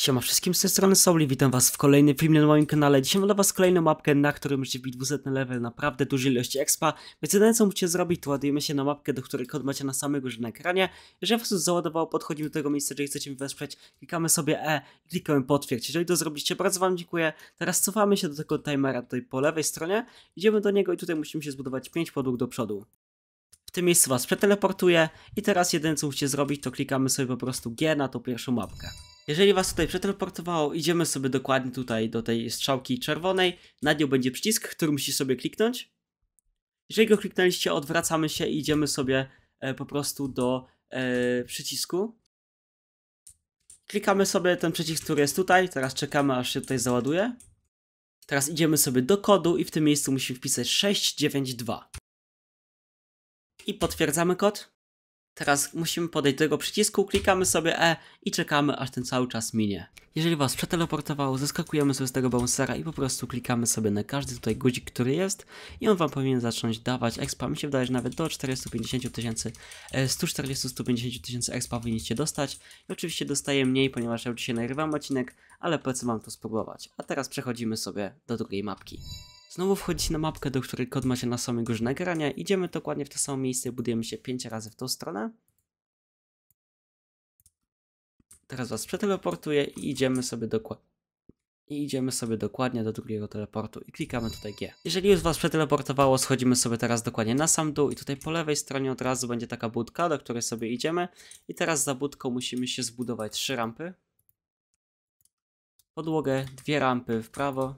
Siema wszystkim, z tej strony Soli, witam was w kolejnym filmie na moim kanale. Dzisiaj mam dla was kolejną mapkę, na której możecie wbić 200 level, naprawdę dużej ilości expa. Więc jedyne co musicie zrobić, to ładujemy się na mapkę, do której kod macie na samej górze na ekranie. Jeżeli was już załadowało, podchodzimy do tego miejsca, jeżeli chcecie mi wesprzeć, klikamy sobie E i klikamy potwierdź. Jeżeli to zrobicie, bardzo wam dziękuję. Teraz cofamy się do tego timera tutaj po lewej stronie, idziemy do niego i tutaj musimy się zbudować 5 podłóg do przodu w tym miejscu was przeteleportuje i teraz jedyne co musicie zrobić to klikamy sobie po prostu G na tą pierwszą mapkę. Jeżeli was tutaj przeteleportowało, idziemy sobie dokładnie tutaj do tej strzałki czerwonej, Nad nią będzie przycisk, który musicie sobie kliknąć. Jeżeli go kliknęliście, odwracamy się i idziemy sobie e, po prostu do e, przycisku. Klikamy sobie ten przycisk, który jest tutaj, teraz czekamy aż się tutaj załaduje. Teraz idziemy sobie do kodu i w tym miejscu musimy wpisać 692 i potwierdzamy kod. Teraz musimy podejść do tego przycisku, klikamy sobie E i czekamy aż ten cały czas minie. Jeżeli was przeteleportowało, zeskakujemy sobie z tego bouncera i po prostu klikamy sobie na każdy tutaj guzik, który jest i on wam powinien zacząć dawać expa. Mi się wydaje, że nawet do 450 tysięcy, 140-150 e, tysięcy expa powinniście dostać. I oczywiście dostaję mniej, ponieważ ja dzisiaj nagrywam odcinek, ale polecam wam to spróbować. A teraz przechodzimy sobie do drugiej mapki. Znowu wchodzicie na mapkę, do której kod macie na samej górze nagrania. Idziemy dokładnie w to samo miejsce, budujemy się 5 razy w tą stronę. Teraz was przeteleportuję i idziemy sobie dokładnie. I idziemy sobie dokładnie do drugiego teleportu i klikamy tutaj G. Jeżeli już was przeteleportowało, schodzimy sobie teraz dokładnie na sam dół i tutaj po lewej stronie od razu będzie taka budka, do której sobie idziemy. I teraz za budką musimy się zbudować trzy rampy. Podłogę, dwie rampy w prawo,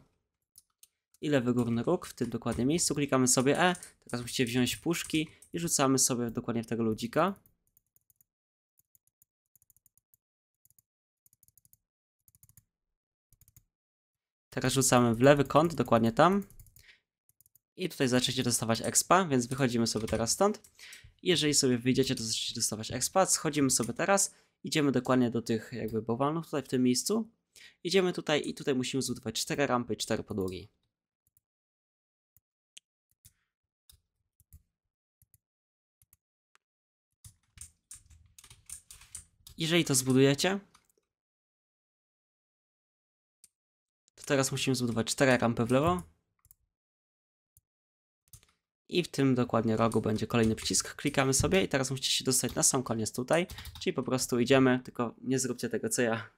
i lewy górny róg w tym dokładnie miejscu. Klikamy sobie E, teraz musicie wziąć puszki i rzucamy sobie dokładnie w tego ludzika. Teraz rzucamy w lewy kąt, dokładnie tam. I tutaj zaczęcie dostawać expa, więc wychodzimy sobie teraz stąd. Jeżeli sobie wyjdziecie, to zaczniecie dostawać expa. Schodzimy sobie teraz, idziemy dokładnie do tych jakby bałwanów tutaj w tym miejscu. Idziemy tutaj i tutaj musimy zbudować 4 rampy i 4 podłogi. Jeżeli to zbudujecie, to teraz musimy zbudować 4 rampy w lewo. I w tym dokładnie rogu będzie kolejny przycisk. Klikamy sobie i teraz musicie się dostać na sam koniec tutaj. Czyli po prostu idziemy, tylko nie zróbcie tego co ja.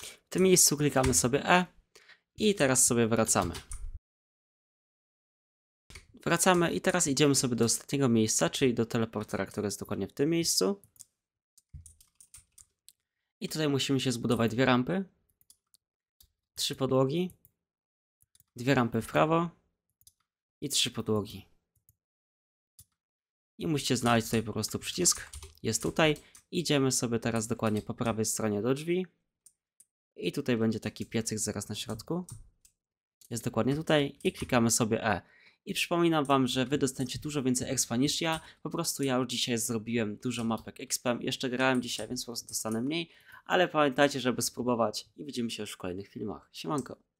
W tym miejscu klikamy sobie E i teraz sobie wracamy. Wracamy i teraz idziemy sobie do ostatniego miejsca, czyli do teleportera, który jest dokładnie w tym miejscu. I tutaj musimy się zbudować dwie rampy. Trzy podłogi. Dwie rampy w prawo. I trzy podłogi. I musicie znaleźć tutaj po prostu przycisk. Jest tutaj. Idziemy sobie teraz dokładnie po prawej stronie do drzwi. I tutaj będzie taki piecyk zaraz na środku. Jest dokładnie tutaj. I klikamy sobie E. I przypominam wam, że wy dostaniecie dużo więcej expa niż ja. Po prostu ja już dzisiaj zrobiłem dużo mapek expem. Jeszcze grałem dzisiaj, więc po prostu dostanę mniej. Ale pamiętajcie, żeby spróbować i widzimy się już w kolejnych filmach. Siemanko!